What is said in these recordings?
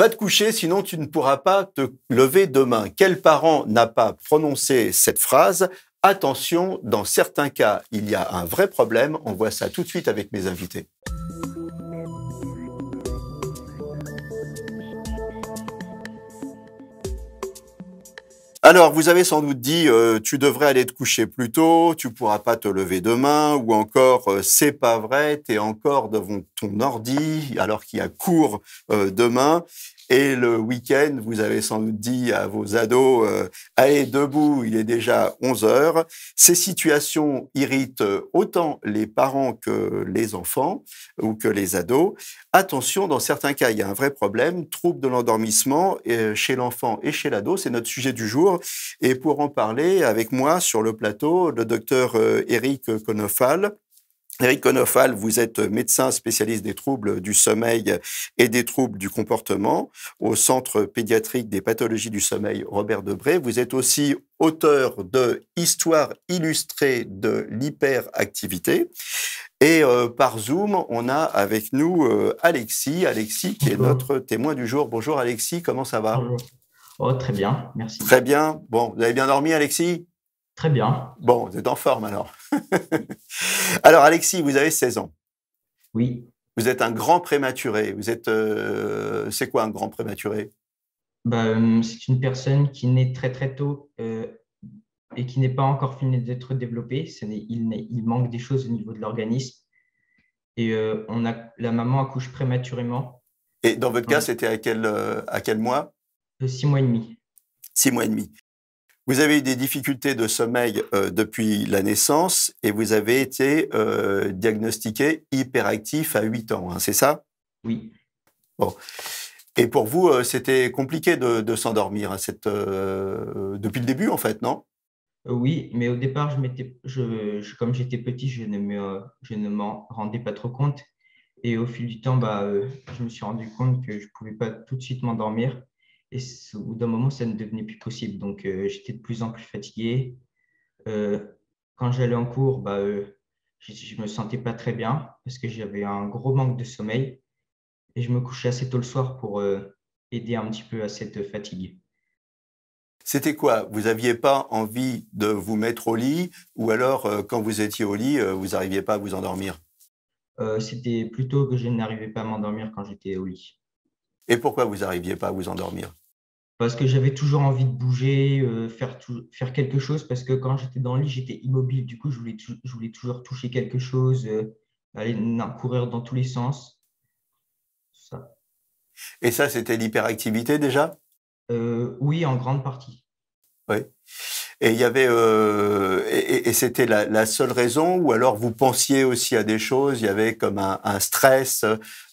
Va te coucher, sinon tu ne pourras pas te lever demain. Quel parent n'a pas prononcé cette phrase Attention, dans certains cas, il y a un vrai problème. On voit ça tout de suite avec mes invités. Alors, vous avez sans doute dit, euh, tu devrais aller te coucher plus tôt, tu pourras pas te lever demain, ou encore, euh, c'est pas vrai, tu es encore devant ton ordi alors qu'il y a cours euh, demain. Et le week-end, vous avez sans doute dit à vos ados, euh, allez debout, il est déjà 11 heures. Ces situations irritent euh, autant les parents que les enfants ou que les ados. Attention, dans certains cas, il y a un vrai problème, trouble de l'endormissement euh, chez l'enfant et chez l'ado, c'est notre sujet du jour. Et pour en parler avec moi sur le plateau, le docteur Eric Konofal. Eric Konofal, vous êtes médecin spécialiste des troubles du sommeil et des troubles du comportement au Centre pédiatrique des pathologies du sommeil Robert Debré. Vous êtes aussi auteur de Histoire illustrée de l'hyperactivité. Et euh, par Zoom, on a avec nous euh, Alexis, Alexis qui est notre témoin du jour. Bonjour Alexis, comment ça va Bonjour. Oh, très bien, merci. Très bien. Bon, vous avez bien dormi Alexis Très bien. Bon, vous êtes en forme alors. alors Alexis, vous avez 16 ans. Oui. Vous êtes un grand prématuré. Vous êtes, euh, c'est quoi un grand prématuré ben, C'est une personne qui naît très très tôt euh, et qui n'est pas encore fini d'être développée. il, il, manque des choses au niveau de l'organisme. Et euh, on a, la maman accouche prématurément. Et dans votre cas, c'était à quel, à quel mois Six mois et demi. Six mois et demi. Vous avez eu des difficultés de sommeil euh, depuis la naissance et vous avez été euh, diagnostiqué hyperactif à 8 ans, hein, c'est ça Oui. Bon. Et pour vous, euh, c'était compliqué de, s'endormir cette, depuis le début, en fait, non Oui, mais au départ, je comme j'étais petit, je ne, me, je ne m'en rendais pas trop compte. Et au fil du temps, bah, je me suis rendu compte que je ne pouvais pas tout de suite m'endormir et au bout d'un moment, ça ne devenait plus possible. Donc, euh, j'étais de plus en plus fatigué. Euh, quand j'allais en cours, bah, euh, je ne me sentais pas très bien parce que j'avais un gros manque de sommeil. Et je me couchais assez tôt le soir pour aider un petit peu à cette fatigue. C'était quoi Vous n'aviez pas envie de vous mettre au lit ou alors quand vous étiez au lit, vous n'arriviez pas à vous endormir C'était plutôt que je n'arrivais pas à m'endormir quand j'étais au lit. Et pourquoi vous n'arriviez pas à vous endormir Parce que j'avais toujours envie de bouger, euh, faire, faire quelque chose, parce que quand j'étais dans le lit, j'étais immobile. Du coup, je voulais, je voulais toujours toucher quelque chose, euh, aller courir dans tous les sens. Ça. Et ça, c'était l'hyperactivité déjà euh, Oui, en grande partie. Oui. Et il y avait euh, et, c'était la, seule raison. Ou alors vous pensiez aussi à des choses. Il y avait comme un, stress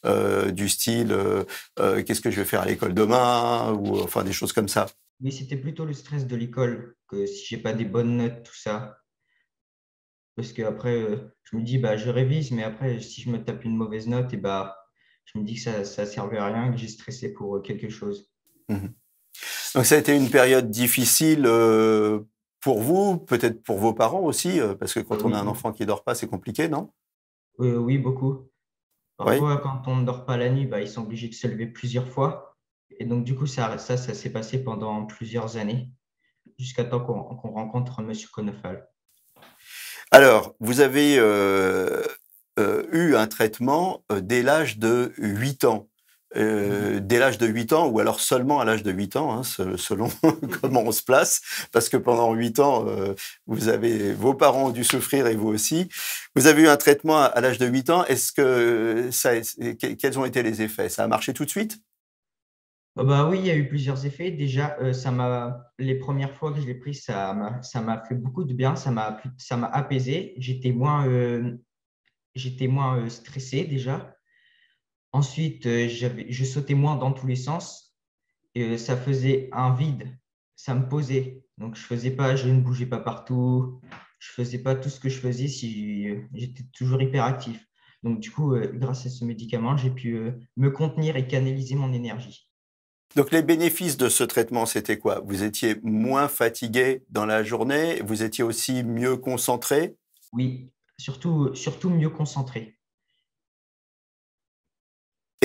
euh, du style euh, qu'est-ce que je vais faire à l'école demain ou enfin des choses comme ça. Mais c'était plutôt le stress de l'école que si j'ai pas des bonnes notes tout ça. Parce que après je me dis bah je révise mais après si je me tape une mauvaise note et bah je me dis que ça ne servait à rien que j'ai stressé pour quelque chose. Mmh Donc ça a été une période difficile pour vous, peut-être pour vos parents aussi, euh, parce que quand on a un enfant qui ne dort pas, c'est compliqué, non euh, Oui, beaucoup. Parfois, quand on ne dort pas la nuit, bah, ils sont obligés de se lever plusieurs fois. Et donc, du coup, ça, ça, ça s'est passé pendant plusieurs années, jusqu'à temps qu'on rencontre M. Konofal. Alors, vous avez euh, eu un traitement dès l'âge de 8 ans. Euh, dès l'âge de 8 ans, ou alors seulement à l'âge de 8 ans, hein, selon comment on se place, parce que pendant 8 ans, euh, vous avez, vos parents ont dû souffrir et vous aussi. Vous avez eu un traitement à, l'âge de 8 ans. Est-ce que quels ont été les effets Ça a marché tout de suite ah bah oui, il y a eu plusieurs effets. Déjà, euh, ça m'a les premières fois que je l'ai pris, ça m'a ça m'a fait beaucoup de bien, ça m'a ça m'a apaisé. J'étais moins j'étais moins stressé déjà. Ensuite, euh, je sautais moins dans tous les sens. Et euh, ça faisait un vide. Ça me posait. Donc, je faisais pas, je ne bougeais pas partout. Je ne faisais pas tout ce que je faisais si euh, j'étais toujours hyperactif. Donc, du coup, grâce à ce médicament, j'ai pu me contenir et canaliser mon énergie. Donc, les bénéfices de ce traitement, c'était quoi Vous étiez moins fatigué dans la journée, vous étiez aussi mieux concentré Oui, surtout, surtout mieux concentré.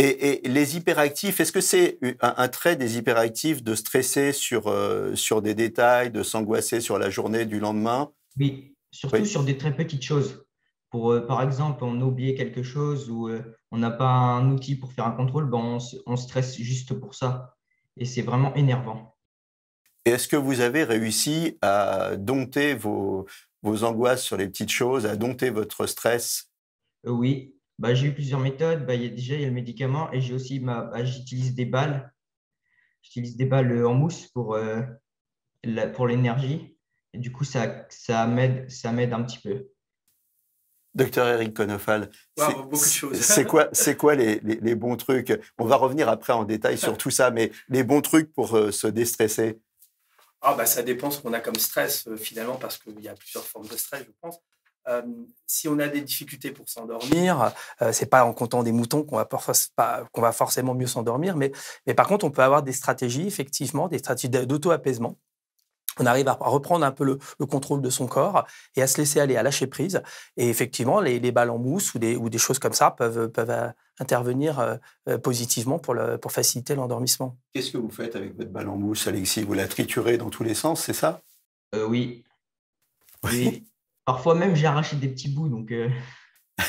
Et, les hyperactifs, est-ce que c'est un, trait des hyperactifs de stresser sur, euh, sur des détails, de s'angoisser sur la journée du lendemain Oui, surtout sur des très petites choses. Pour, euh, par exemple, on a oublié quelque chose ou euh, on n'a pas un outil pour faire un contrôle, ben on, on stresse juste pour ça. Et c'est vraiment énervant. est-ce que vous avez réussi à dompter vos, vos angoisses sur les petites choses, à dompter votre stress Oui, bah, j'ai eu plusieurs méthodes. Bah, y a, déjà, il y a le médicament et j'ai aussi ma, bah, j'utilise des balles. J'utilise des balles en mousse pour, euh, la, pour l'énergie. Et du coup, ça, ça, m'aide, ça m'aide un petit peu. Docteur Eric Conofal, c'est quoi, c'est quoi les, les, bons trucs On va revenir après en détail sur tout ça, mais les bons trucs pour euh, se déstresser Ah bah ça dépend ce qu'on a comme stress euh, finalement, parce qu'il y a plusieurs formes de stress, je pense. Euh, si on a des difficultés pour s'endormir, ce euh, c'est pas en comptant des moutons qu'on va, va forcément mieux s'endormir, mais, par contre, on peut avoir des stratégies, effectivement, des stratégies d'auto-apaisement. On arrive à reprendre un peu le, contrôle de son corps et à se laisser aller, à lâcher prise. Et effectivement, les, balles en mousse ou des, choses comme ça peuvent, euh, intervenir positivement pour, pour faciliter l'endormissement. Qu'est-ce que vous faites avec votre balle en mousse, Alexis Vous la triturez dans tous les sens, c'est ça Oui. Oui. Parfois même, j'ai arraché des petits bouts. Donc, euh.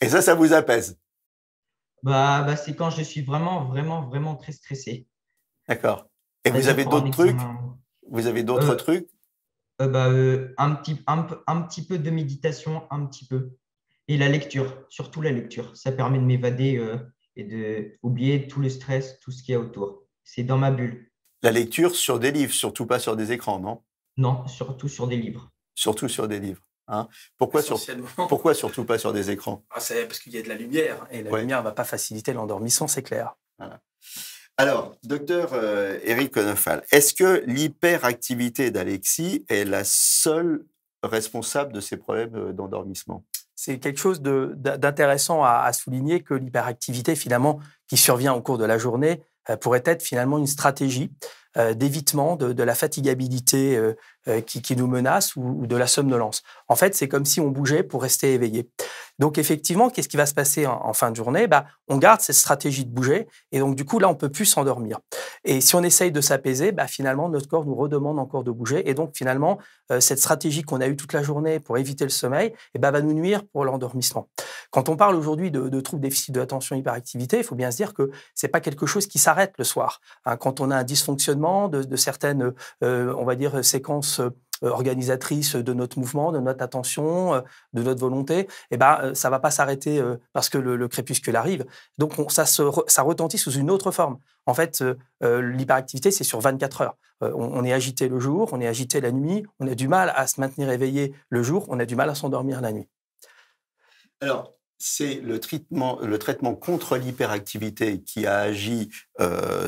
Et ça, ça vous apaise bah, bah, C'est quand je suis vraiment, vraiment, vraiment très stressé. D'accord. Et vous avez d'autres trucs Vous avez d'autres euh, trucs euh, bah, un, petit, un, un petit peu de méditation, un petit peu. Et la lecture, surtout la lecture. Ça permet de m'évader et d'oublier tout le stress, tout ce qu'il y a autour. C'est dans ma bulle. La lecture sur des livres, surtout pas sur des écrans, non Non, surtout sur des livres surtout sur des livres. Hein. pourquoi, sur, pourquoi surtout pas sur des écrans ah, C'est parce qu'il y a de la lumière et la lumière ne va pas faciliter l'endormissement, c'est clair. Alors, docteur euh, Eric Conofal, est-ce que l'hyperactivité d'Alexis est la seule responsable de ces problèmes euh, d'endormissement c'est quelque chose d'intéressant à, souligner que l'hyperactivité, finalement, qui survient au cours de la journée, euh, pourrait être finalement une stratégie euh, d'évitement de, la fatigabilité euh, euh, qui, nous menace ou de la somnolence. En fait, c'est comme si on bougeait pour rester éveillé. Donc effectivement, qu'est-ce qui va se passer en, fin de journée bah, On garde cette stratégie de bouger et donc du coup là, on peut plus s'endormir. Et si on essaye de s'apaiser, bah, finalement, notre corps nous redemande encore de bouger et donc finalement, euh, cette stratégie qu'on a eue toute la journée pour éviter le sommeil et eh ben, va nous nuire pour l'endormissement. Quand on parle aujourd'hui de, troubles déficit de l'attention hyperactivité, il faut bien se dire que c'est pas quelque chose qui s'arrête le soir. Hein. quand on a un dysfonctionnement de, certaines, euh, on va dire, séquences euh, organisatrice de notre mouvement, de notre attention, euh, de notre volonté, eh ben, euh, ça va pas s'arrêter parce que le, crépuscule arrive. Donc ça, ça retentit sous une autre forme. En fait, l'hyperactivité, c'est sur 24 heures. on, est agité le jour, on est agité la nuit, on a du mal à se maintenir éveillé le jour, on a du mal à s'endormir la nuit. Alors, c'est le traitement, le traitement contre l'hyperactivité qui a agi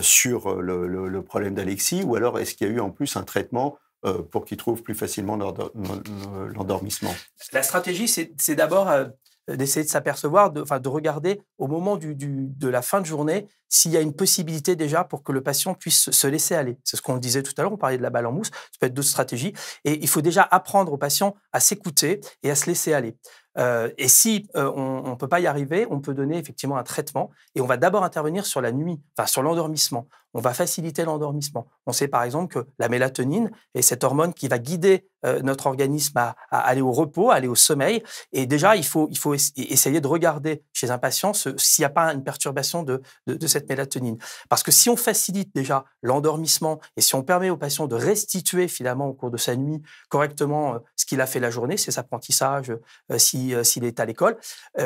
sur le, le problème d'Alexis, ou alors est-ce qu'il y a eu en plus un traitement euh, pour qu'ils trouvent plus facilement l'endormissement La stratégie, c'est d'abord euh, d'essayer de s'apercevoir, de, regarder au moment de la fin de journée s'il y a une possibilité déjà pour que le patient puisse se laisser aller. C'est ce qu'on disait tout à l'heure, on parlait de la balle en mousse, ça peut être d'autres stratégies. Et il faut déjà apprendre au patient à s'écouter et à se laisser aller. Euh, et si euh, on ne peut pas y arriver, on peut donner effectivement un traitement et on va d'abord intervenir sur la nuit, enfin sur l'endormissement. On va faciliter l'endormissement. On sait par exemple que la mélatonine est cette hormone qui va guider euh, notre organisme à, aller au repos, aller au sommeil. Et déjà, il faut, essayer de regarder chez un patient s'il n'y a pas une perturbation de cette mélatonine. Parce que si on facilite déjà l'endormissement et si on permet au patient de restituer finalement au cours de sa nuit correctement euh, ce qu'il a fait la journée, ses apprentissages euh, euh, s'il est à l'école,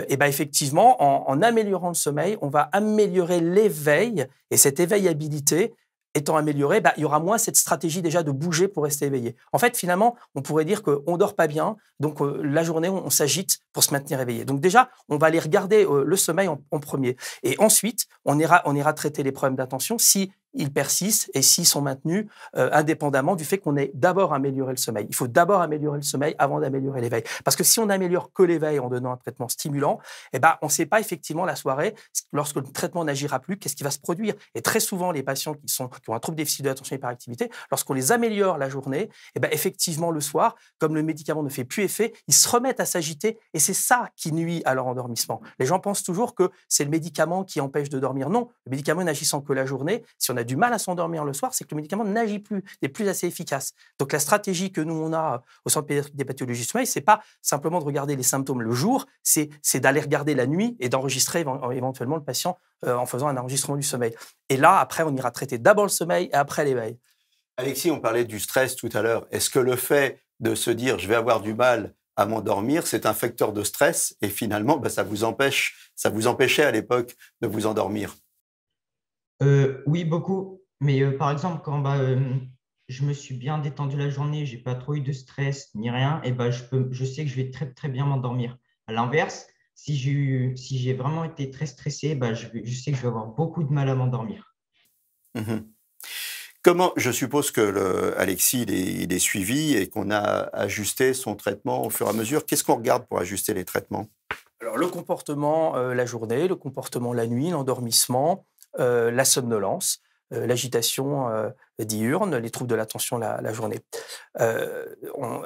et ben effectivement, en améliorant le sommeil, on va améliorer l'éveil et cette éveillabilité étant amélioré, bah, il y aura moins cette stratégie déjà de bouger pour rester éveillé. En fait, finalement, on pourrait dire qu'on ne dort pas bien, donc euh, la journée, on, s'agite pour se maintenir éveillé. Donc déjà, on va aller regarder euh, le sommeil en, premier. Et ensuite, on ira, on ira traiter les problèmes d'attention si ils persistent et s'ils sont maintenus euh, indépendamment du fait qu'on ait d'abord amélioré le sommeil. Il faut d'abord améliorer le sommeil avant d'améliorer l'éveil. Parce que si on améliore que l'éveil en donnant un traitement stimulant, eh ben, on ne sait pas effectivement la soirée, lorsque le traitement n'agira plus, qu'est-ce qui va se produire. Et très souvent, les patients qui, sont, qui ont un trouble déficit de l'attention et hyperactivité, lorsqu'on les améliore la journée, eh ben, effectivement, le soir, comme le médicament ne fait plus effet, ils se remettent à s'agiter et c'est ça qui nuit à leur endormissement. Les gens pensent toujours que c'est le médicament qui empêche de dormir. Non, le médicament n'agissant que la journée, si du mal à s'endormir le soir, c'est que le médicament n'agit plus, n'est plus assez efficace. Donc la stratégie que nous, on a euh, au Centre pédiatrique des pathologies du sommeil, c'est pas simplement de regarder les symptômes le jour, c'est d'aller regarder la nuit et d'enregistrer euh, éventuellement le patient euh, en faisant un enregistrement du sommeil. Et là, après, on ira traiter d'abord le sommeil et après l'éveil. Alexis, on parlait du stress tout à l'heure. Est-ce que le fait de se dire je vais avoir du mal à m'endormir, c'est un facteur de stress et finalement, bah, ça vous empêche, ça vous empêchait à l'époque de vous endormir euh, oui, beaucoup. Mais euh, par exemple, quand bah, euh, je me suis bien détendu la journée, j'ai pas trop eu de stress ni rien, et bah, je, sais que je vais très, très bien m'endormir. À l'inverse, si j'ai vraiment été très stressé, bah, je, sais que je vais avoir beaucoup de mal à m'endormir. Mmh Comment, je suppose que Alexis, il est, suivi et qu'on a ajusté son traitement au fur et à mesure. Qu'est-ce qu'on regarde pour ajuster les traitements le comportement la journée, le comportement la nuit, l'endormissement, euh, la somnolence, euh, l'agitation euh, diurne, les troubles de l'attention la, journée.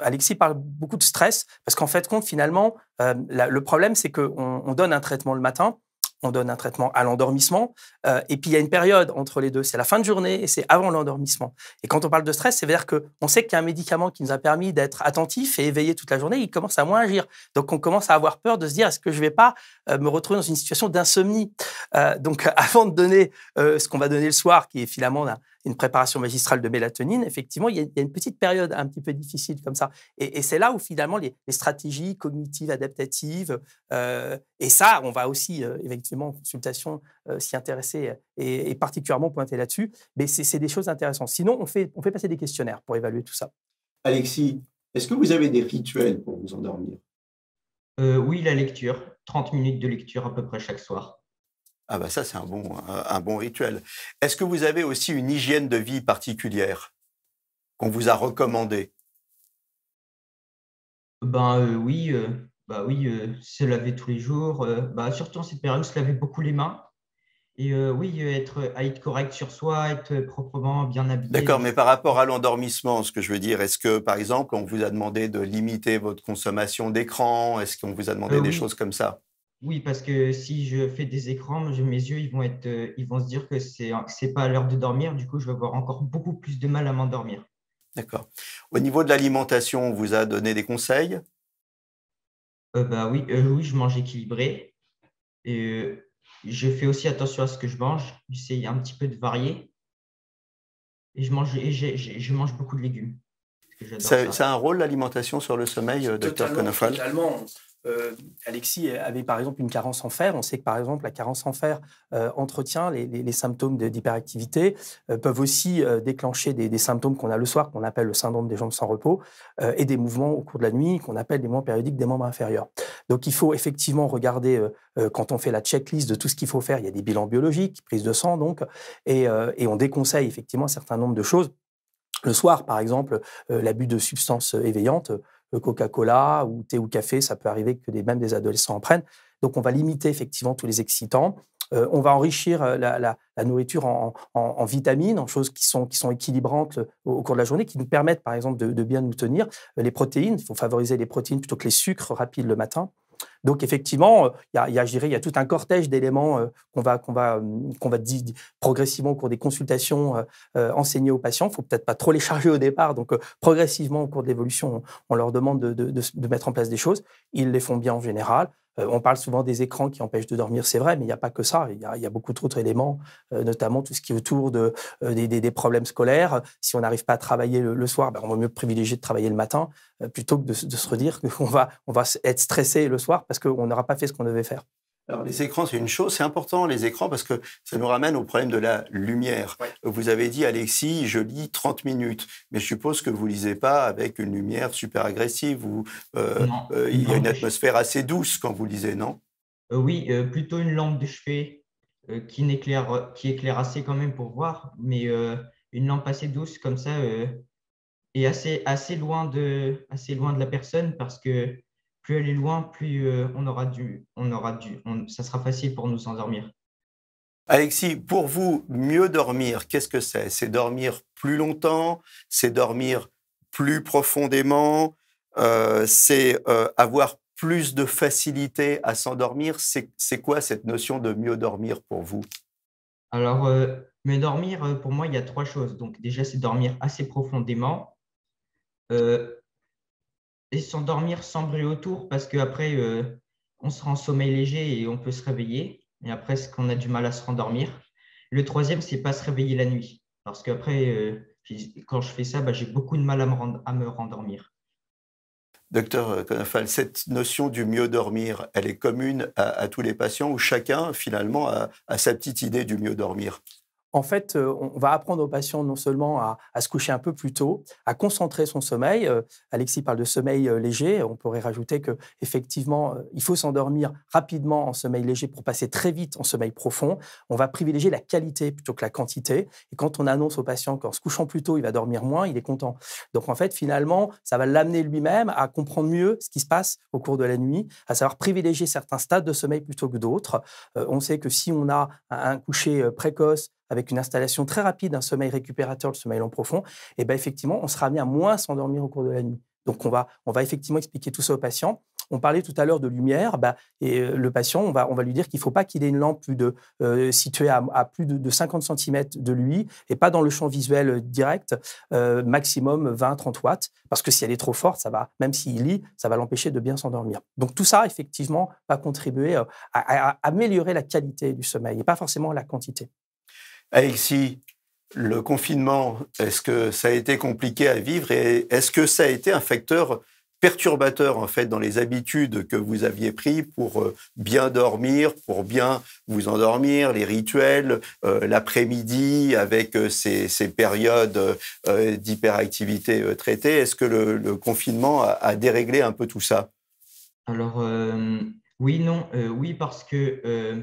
Alexis parle beaucoup de stress parce qu'en fait, compte, finalement, le problème, c'est qu'on donne un traitement le matin on donne un traitement à l'endormissement. Euh, et puis il y a une période entre les deux, c'est la fin de journée et c'est avant l'endormissement. Et quand on parle de stress, c'est à dire qu'on sait qu'il y a un médicament qui nous a permis d'être attentif et éveillé toute la journée, il commence à moins agir. Donc on commence à avoir peur de se dire est-ce que je ne vais pas euh, me retrouver dans une situation d'insomnie. Euh, donc avant de donner ce qu'on va donner le soir, qui est finalement une préparation magistrale de mélatonine, effectivement, il y, a, une petite période un petit peu difficile comme ça. Et, c'est là où finalement les, stratégies cognitives, adaptatives, euh, et ça, on va aussi euh, effectivement en consultation euh, s'y intéresser et, particulièrement pointer là-dessus. Mais c'est des choses intéressantes. Sinon, on fait, on fait passer des questionnaires pour évaluer tout ça. Alexis, est-ce que vous avez des rituels pour vous endormir Oui, la lecture. 30 minutes de lecture à peu près chaque soir. Ah ben ça, c'est un bon, un bon rituel. Est-ce que vous avez aussi une hygiène de vie particulière qu'on vous a recommandée Ben euh, oui, euh, bah oui euh, se laver tous les jours. Bah, surtout en cette période, se laver beaucoup les mains. Et oui, être, à être correct sur soi, être proprement bien habillé. D'accord, mais par rapport à l'endormissement, ce que je veux dire, est-ce que, par exemple, on vous a demandé de limiter votre consommation d'écran Est-ce qu'on vous a demandé des choses comme ça oui, parce que si je fais des écrans, mes yeux, ils vont, être, euh, ils vont se dire que ce n'est pas l'heure de dormir. Du coup, je vais avoir encore beaucoup plus de mal à m'endormir. D'accord. Au niveau de l'alimentation, on vous a donné des conseils euh, bah oui, euh, oui, je mange équilibré. Et je fais aussi attention à ce que je mange. J'essaie un petit peu de varier. Et je mange, je mange beaucoup de légumes. Ça, a un rôle l'alimentation sur le sommeil, docteur Conofal euh, Alexis avait par exemple une carence en fer. On sait que par exemple la carence en fer euh, entretient les, symptômes d'hyperactivité, euh, peuvent aussi déclencher des, symptômes qu'on a le soir, qu'on appelle le syndrome des jambes sans repos, et des mouvements au cours de la nuit qu'on appelle des mouvements périodiques des membres inférieurs. Donc il faut effectivement regarder, quand on fait la checklist de tout ce qu'il faut faire, il y a des bilans biologiques, prise de sang donc, et on déconseille effectivement un certain nombre de choses. Le soir, par exemple, l'abus de substances éveillantes, Coca-Cola ou thé ou café, ça peut arriver que des, même des adolescents en prennent. Donc on va limiter effectivement tous les excitants. Euh, on va enrichir euh, la, nourriture en, vitamines, en choses qui sont, qui sont équilibrantes euh, au, cours de la journée, qui nous permettent par exemple de bien nous tenir. Les protéines, il faut favoriser les protéines plutôt que les sucres rapides le matin. Donc effectivement, euh, il y a, y a tout un cortège d'éléments euh, qu'on va, hum, dire progressivement au cours des consultations euh, enseigner aux patients. Il faut peut-être pas trop les charger au départ. Donc progressivement au cours de l'évolution, on, leur demande de, mettre en place des choses. Ils les font bien en général. Euh, on parle souvent des écrans qui empêchent de dormir, c'est vrai, mais il n'y a pas que ça. Il y a, beaucoup d'autres éléments, euh, notamment tout ce qui est autour de, euh, des, problèmes scolaires. Si on n'arrive pas à travailler le, soir, ben, on va mieux privilégier de travailler le matin plutôt que de, se redire qu'on va, on va être stressé le soir parce qu'on n'aura pas fait ce qu'on devait faire. Alors les écrans, c'est une chose, c'est important les écrans parce que ça nous ramène au problème de la lumière. Vous avez dit Alexis, je lis 30 minutes, mais je suppose que vous lisez pas avec une lumière super agressive ou euh, euh, il y a une atmosphère assez douce quand vous lisez, non euh, Oui, plutôt une lampe de chevet qui éclaire assez quand même pour voir, mais une lampe assez douce comme ça et assez loin de la personne parce que plus elle est loin, plus euh, on aura du, on aura du, ça sera facile pour nous s'endormir. Alexis, pour vous, mieux dormir, qu'est-ce que c'est C'est dormir plus longtemps, c'est dormir plus profondément, euh, c'est euh, avoir plus de facilité à s'endormir. C'est quoi cette notion de mieux dormir pour vous Alors, mieux dormir, pour moi, il y a trois choses. Donc déjà, c'est dormir assez profondément, s'endormir sans bruit autour parce qu'après, euh, on sera en sommeil léger et on peut se réveiller. Et après, est-ce qu'on a du mal à se rendormir. Le troisième, c'est pas se réveiller la nuit. Parce qu'après, euh, quand je fais ça, bah, j'ai beaucoup de mal à me, à me rendormir. Docteur euh, Conafal, cette notion du mieux dormir, elle est commune à, tous les patients où chacun, finalement, a sa petite idée du mieux dormir en fait, euh, on va apprendre aux patients non seulement à, se coucher un peu plus tôt, à concentrer son sommeil. Euh, Alexis parle de sommeil euh, léger. On pourrait rajouter que effectivement, il faut s'endormir rapidement en sommeil léger pour passer très vite en sommeil profond. On va privilégier la qualité plutôt que la quantité. Et quand on annonce aux patients qu'en se couchant plus tôt, il va dormir moins, il est content. Donc en fait, finalement, ça va l'amener lui-même à comprendre mieux ce qui se passe au cours de la nuit, à savoir privilégier certains stades de sommeil plutôt que d'autres. on sait que si on a un coucher précoce avec une installation très rapide d'un sommeil récupérateur, le sommeil en profond, et eh ben effectivement, on sera amené à moins s'endormir au cours de la nuit. Donc on va, on va effectivement expliquer tout ça au patient. On parlait tout à l'heure de lumière, bah, et euh, le patient, on va, on va lui dire qu'il ne faut pas qu'il ait une lampe plus de, euh, située à, plus de, 50 cm de lui et pas dans le champ visuel euh, direct, maximum 20-30 watts, parce que si elle est trop forte, ça va, même s'il lit, ça va l'empêcher de bien s'endormir. Donc tout ça, effectivement, va contribuer à améliorer la qualité du sommeil et pas forcément la quantité. Alexis, le confinement, est-ce que ça a été compliqué à vivre et est-ce que ça a été un facteur perturbateur en fait dans les habitudes que vous aviez prises pour euh, bien dormir, pour bien vous endormir, les rituels, euh, l'après-midi avec euh, ces, périodes d'hyperactivité traitées. Est-ce que le, confinement a, déréglé un peu tout ça Alors oui, non, oui parce que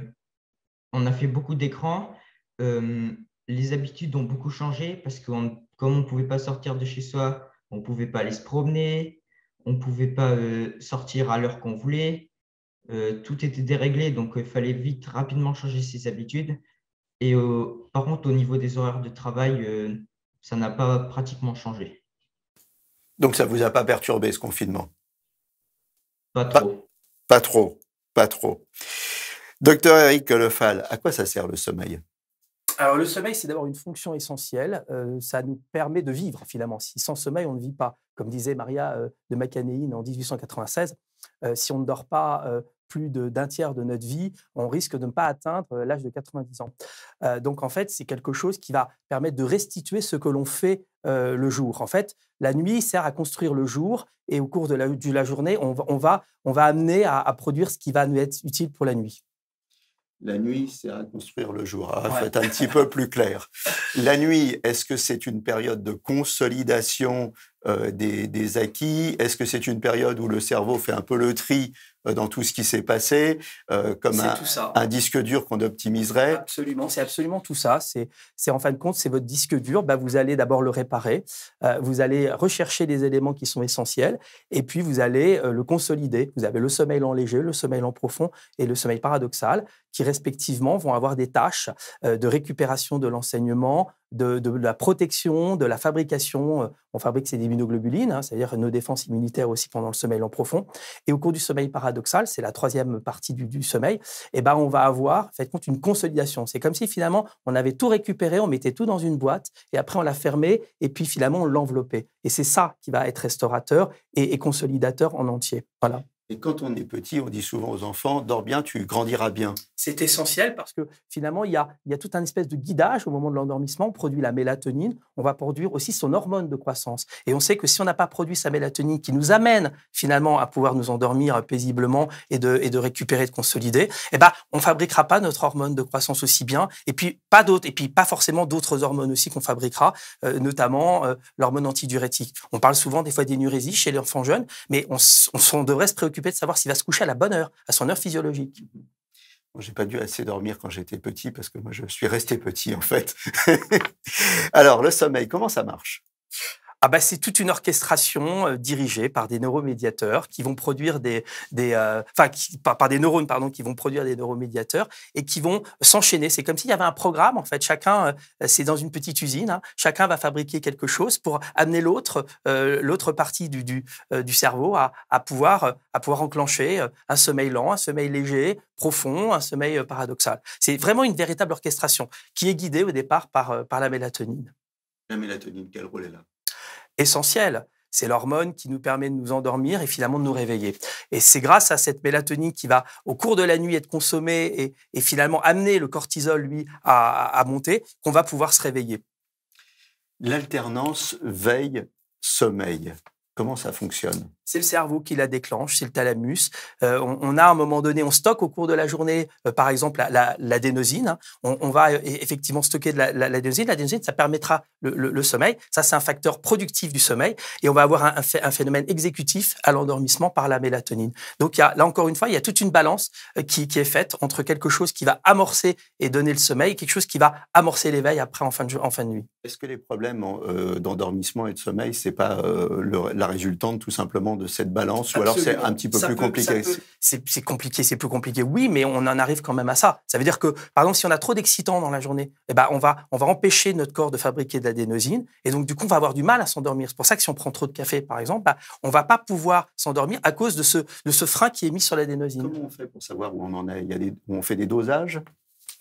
on a fait beaucoup d'écrans euh, les habitudes ont beaucoup changé parce que comme on ne pouvait pas sortir de chez soi, on ne pouvait pas aller se promener, on ne pouvait pas euh, sortir à l'heure qu'on voulait, euh, tout était déréglé, donc il fallait vite, rapidement changer ses habitudes. Et par contre, au niveau des horaires de travail, ça n'a pas pratiquement changé. Donc ça ne vous a pas perturbé ce confinement Pas trop. Pas, trop, pas trop. Docteur Eric Lefal, à quoi ça sert le sommeil alors le sommeil, c'est d'abord une fonction essentielle. Euh, ça nous permet de vivre finalement. Si sans sommeil, on ne vit pas. Comme disait Maria euh, de Macanéine en 1896, euh, si on ne dort pas plus d'un tiers de notre vie, on risque de ne pas atteindre l'âge de 90 ans. donc en fait, c'est quelque chose qui va permettre de restituer ce que l'on fait le jour. En fait, la nuit sert à construire le jour et au cours de la, journée, on va, on va, amener à produire ce qui va nous être utile pour la nuit. La nuit, c'est à construire le jour. à ah, un petit peu plus clair. La nuit, est-ce que c'est une période de consolidation euh, des, acquis Est-ce que c'est une période où le cerveau fait un peu le tri euh, dans tout ce qui s'est passé, euh, comme un, disque dur qu'on optimiserait Absolument, c'est absolument tout ça. C'est en fin de compte, c'est votre disque dur. Bah, vous allez d'abord le réparer, vous allez rechercher des éléments qui sont essentiels, et puis vous allez le consolider. Vous avez le sommeil lent léger, le sommeil en profond et le sommeil paradoxal, qui respectivement vont avoir des tâches de récupération de l'enseignement, de, la protection, de la fabrication. Euh, on fabrique ces immunoglobulines, hein, c'est-à-dire nos défenses immunitaires aussi pendant le sommeil en profond. Et au cours du sommeil paradoxal, c'est la troisième partie du, sommeil, et eh ben on va avoir, faites compte, une consolidation. C'est comme si finalement on avait tout récupéré, on mettait tout dans une boîte, et après on la fermait, et puis finalement on l'enveloppait. Et c'est ça qui va être restaurateur et, et consolidateur en entier. Voilà. Et quand on est petit, on dit souvent aux enfants, dors bien, tu grandiras bien. C'est essentiel parce que finalement, il y a, il y tout un espèce de guidage au moment de l'endormissement. On produit la mélatonine, on va produire aussi son hormone de croissance. Et on sait que si on n'a pas produit sa mélatonine qui nous amène finalement à pouvoir nous endormir paisiblement et de, et de récupérer, de consolider, eh ben, on ne fabriquera pas notre hormone de croissance aussi bien. Et puis, pas d'autres, et puis pas forcément d'autres hormones aussi qu'on fabriquera, euh, notamment euh, l'hormone antidiurétique. On parle souvent des fois d'énurésie chez les enfants jeunes, mais on, on devrait se préoccuper de savoir s'il va se coucher à la bonne heure, à son heure physiologique. j'ai pas dû assez dormir quand j'étais petit parce que moi je suis resté petit en fait. Alors le sommeil, comment ça marche ah bah, c'est toute une orchestration euh, dirigée par des neuromédiateurs qui vont produire des, des euh, par, des neurones pardon qui vont produire des neuromédiateurs et qui vont s'enchaîner. C'est comme s'il y avait un programme en fait. Chacun euh, c'est dans une petite usine. Hein. Chacun va fabriquer quelque chose pour amener l'autre l'autre partie du du, cerveau à, pouvoir à pouvoir enclencher un sommeil lent, un sommeil léger, profond, un sommeil paradoxal. C'est vraiment une véritable orchestration qui est guidée au départ par par la mélatonine. La mélatonine quel rôle est là Essentiel, C'est l'hormone qui nous permet de nous endormir et finalement de nous réveiller. Et c'est grâce à cette mélatonine qui va, au cours de la nuit, être consommée et, finalement amener le cortisol, lui, à monter, qu'on va pouvoir se réveiller. L'alternance veille-sommeil, comment ça fonctionne c'est le cerveau qui la déclenche, c'est le thalamus. Euh, on, a à un moment donné, on stocke au cours de la journée, euh, par exemple, l'adénosine. La, hein. on, va euh, e-, effectivement stocker de l'adénosine. La, l'adénosine, ça permettra le, sommeil. Ça, c'est un facteur productif du sommeil. Et on va avoir un, phénomène exécutif à l'endormissement par la mélatonine. Donc, y a, là encore une fois, il y a toute une balance qui, est faite entre quelque chose qui va amorcer et donner le sommeil et quelque chose qui va amorcer l'éveil après en fin de, en fin de nuit. Est-ce que les problèmes d'endormissement et de sommeil, c'est pas la résultante tout simplement cette balance Ou alors c'est un petit peu plus compliqué C'est compliqué, c'est plus compliqué, oui, mais on en arrive quand même à ça. Ça veut dire que, par exemple, si on a trop d'excitants dans la journée, eh ben, on, va, on va empêcher notre corps de fabriquer de l'adénosine et donc, du coup, on va avoir du mal à s'endormir. C'est pour ça que si on prend trop de café, par exemple, bah, on va pas pouvoir s'endormir à cause de ce, de ce frein qui est mis sur l'adénosine. Comment on fait pour savoir où on en est Il y a On fait des dosages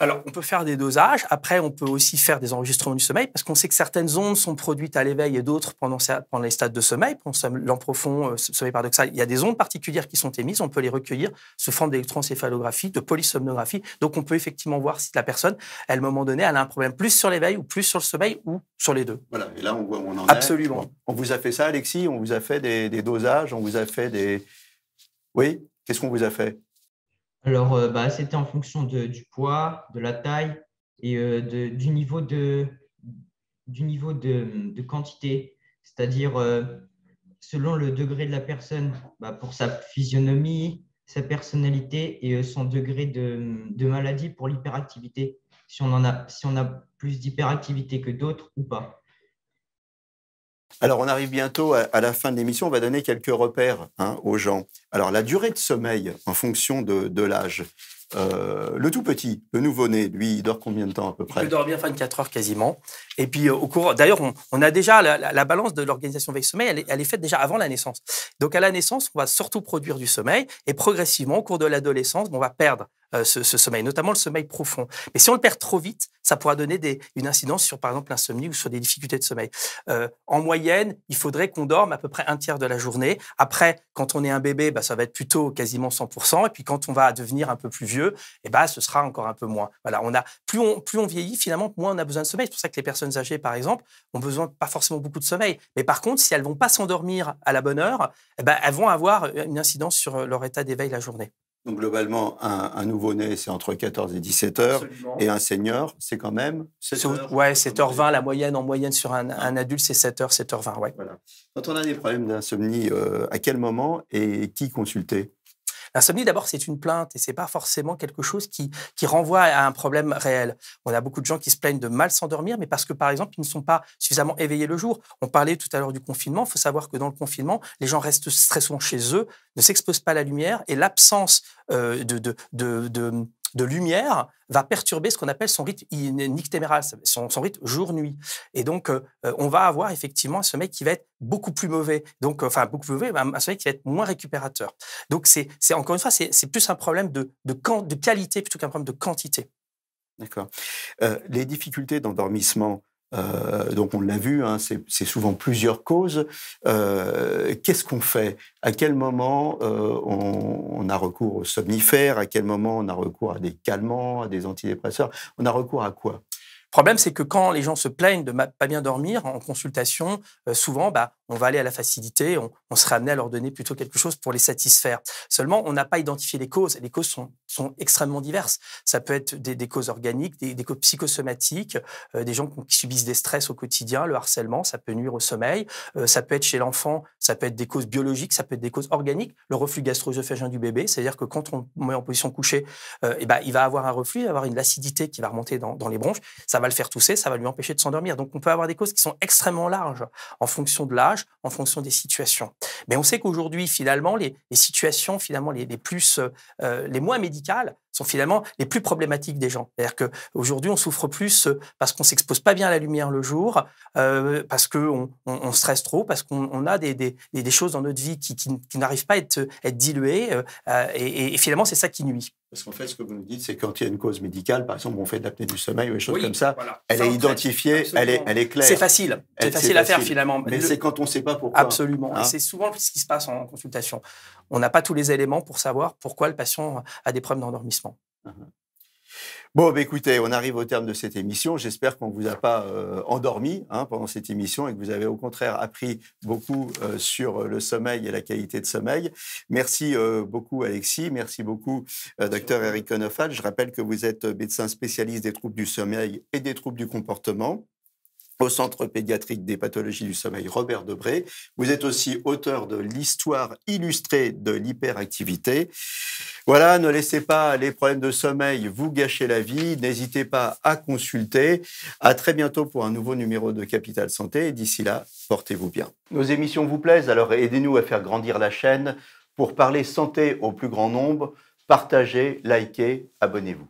alors, on peut faire des dosages. Après, on peut aussi faire des enregistrements du sommeil parce qu'on sait que certaines ondes sont produites à l'éveil et d'autres pendant, les stades de sommeil. l'an profond, euh, sommeil paradoxal, il y a des ondes particulières qui sont émises. On peut les recueillir sous forme d'électroencéphalographie, de polysomnographie. Donc, on peut effectivement voir si la personne, à un moment donné, elle a un problème plus sur l'éveil ou plus sur le sommeil ou sur les deux. Voilà. Et là, on voit on en est. Absolument. On vous a fait ça, Alexis On vous a fait des, des dosages On vous a fait des. Oui Qu'est-ce qu'on vous a fait alors, euh, bah, c'était en fonction du poids, de la taille et euh, du niveau de, du niveau de, quantité. C'est-à-dire, euh, selon le degré de la personne, bah, pour sa physionomie, sa personnalité et son degré de, maladie pour l'hyperactivité, si on a plus d'hyperactivité que d'autres ou pas. Alors, on arrive bientôt à, la fin de l'émission. On va donner quelques repères hein, aux gens. Alors, la durée de sommeil en fonction de, l'âge. Euh, le tout petit, le nouveau-né, lui, il dort combien de temps à peu près Il peut de 24 heures quasiment. Et puis, euh, au cours. D'ailleurs, on, a déjà la, balance de l'organisation veille-sommeil, elle, est faite déjà avant la naissance. Donc, à la naissance, on va surtout produire du sommeil. Et progressivement, au cours de l'adolescence, on va perdre euh, ce, sommeil, notamment le sommeil profond. Mais si on le perd trop vite, ça pourra donner des, une incidence sur, par exemple, l'insomnie ou sur des difficultés de sommeil. Euh, en moyenne, il faudrait qu'on dorme à peu près un tiers de la journée. Après, quand on est un bébé, bah, ça va être plutôt quasiment 100%. Et puis quand on va devenir un peu plus vieux, et eh bah, ce sera encore un peu moins. Voilà, on a, plus, on, plus on vieillit, finalement, moins on a besoin de sommeil. C'est pour ça que les personnes âgées, par exemple, ont besoin pas forcément beaucoup de sommeil. Mais par contre, si elles vont pas s'endormir à la bonne heure, eh bah, elles vont avoir une incidence sur leur état d'éveil la journée. Donc globalement, un, un nouveau-né, c'est entre 14 et 17 heures. Et un senior, c'est quand même 7 heures. Ouais, 7h20, la moyenne en moyenne sur un, un adulte, c'est 7h, 7h20. Ouais. Voilà. Quand on a des problèmes d'insomnie, euh, à quel moment et qui consulter L'insomnie, d'abord, c'est une plainte et c'est pas forcément quelque chose qui, qui renvoie à un problème réel. On a beaucoup de gens qui se plaignent de mal s'endormir, mais parce que, par exemple, ils ne sont pas suffisamment éveillés le jour. On parlait tout à l'heure du confinement. Il faut savoir que dans le confinement, les gens restent très chez eux, ne s'exposent pas à la lumière et l'absence euh, de, de, de de lumière va perturber ce qu'on appelle son rythme nictéméral, son, son rythme jour-nuit. Et donc, euh, euh, on va avoir effectivement un sommeil qui va être beaucoup plus mauvais. Donc, euh, enfin, beaucoup mauvais, un sommeil qui va être moins récupérateur. Donc, c'est encore une fois, c'est plus un problème de, qualité plutôt qu'un problème de quantité. D'accord. les difficultés d'endormissement, euh, donc on l'a vu, hein, c'est souvent plusieurs causes. Euh, qu'est-ce qu'on fait À quel moment euh, on, a recours aux somnifères À quel moment on a recours à des calmants, à des antidépresseurs On a recours à quoi le problème, c'est que quand les gens se plaignent de pas bien dormir en consultation, souvent, bah, on va aller à la facilité, on, serait amené à leur donner plutôt quelque chose pour les satisfaire. Seulement, on n'a pas identifié les causes. Les causes sont, extrêmement diverses. Ça peut être des, causes organiques, des, causes psychosomatiques, euh, des gens qui subissent des stress au quotidien, le harcèlement, ça peut nuire au sommeil. Euh, ça peut être chez l'enfant, ça peut être des causes biologiques, ça peut être des causes organiques. Le reflux gastro-œsophagien du bébé, c'est-à-dire que quand on met en position couchée, euh, eh ben, il va avoir un reflux, il va avoir une l'acidité qui va remonter dans, dans, les bronches, ça va le faire tousser, ça va lui empêcher de s'endormir. Donc on peut avoir des causes qui sont extrêmement larges en fonction de l'âge, en fonction des situations. Mais on sait qu'aujourd'hui, finalement, les, situations finalement les, plus, euh, euh, les moins médicales sont finalement les plus problématiques des gens. C'est-à-dire qu'aujourd'hui, on souffre plus euh, parce qu'on s'expose pas bien à la lumière le jour, parce qu'on on, stresse trop, parce qu'on a des, choses dans notre vie qui, n'arrivent pas à être, diluées. et, finalement, c'est ça qui nuit. Parce qu'en fait, ce que vous nous dites, c'est quand il y a une cause médicale, par exemple, on fait de du sommeil ou des choses comme ça, elle est identifiée, elle est, elle est claire. C'est facile, c'est facile, à faire finalement. Mais c'est quand on ne sait pas pourquoi. Absolument, hein c'est souvent ce qui se passe en consultation. On n'a pas tous les éléments pour savoir pourquoi le patient a des problèmes d'endormissement. Uh-huh. Bon, bah, écoutez, on arrive au terme de cette émission. J'espère qu'on ne vous a pas euh, endormi hein, pendant cette émission et que vous avez au contraire appris beaucoup euh, sur euh, le sommeil et la qualité de sommeil. Merci beaucoup, Alexis. Merci beaucoup, docteur Eric Conofal. Je rappelle que vous êtes médecin spécialiste des troubles du sommeil et des troubles du comportement au Centre pédiatrique des pathologies du sommeil Robert Debré. Vous êtes aussi auteur de l'histoire illustrée de l'hyperactivité. Voilà, ne laissez pas les problèmes de sommeil vous gâcher la vie. N'hésitez pas à consulter. À très bientôt pour un nouveau numéro de Capital Santé. D'ici là, portez-vous bien. Nos émissions vous plaisent, alors aidez-nous à faire grandir la chaîne pour parler santé au plus grand nombre. Partagez, likez, abonnez-vous.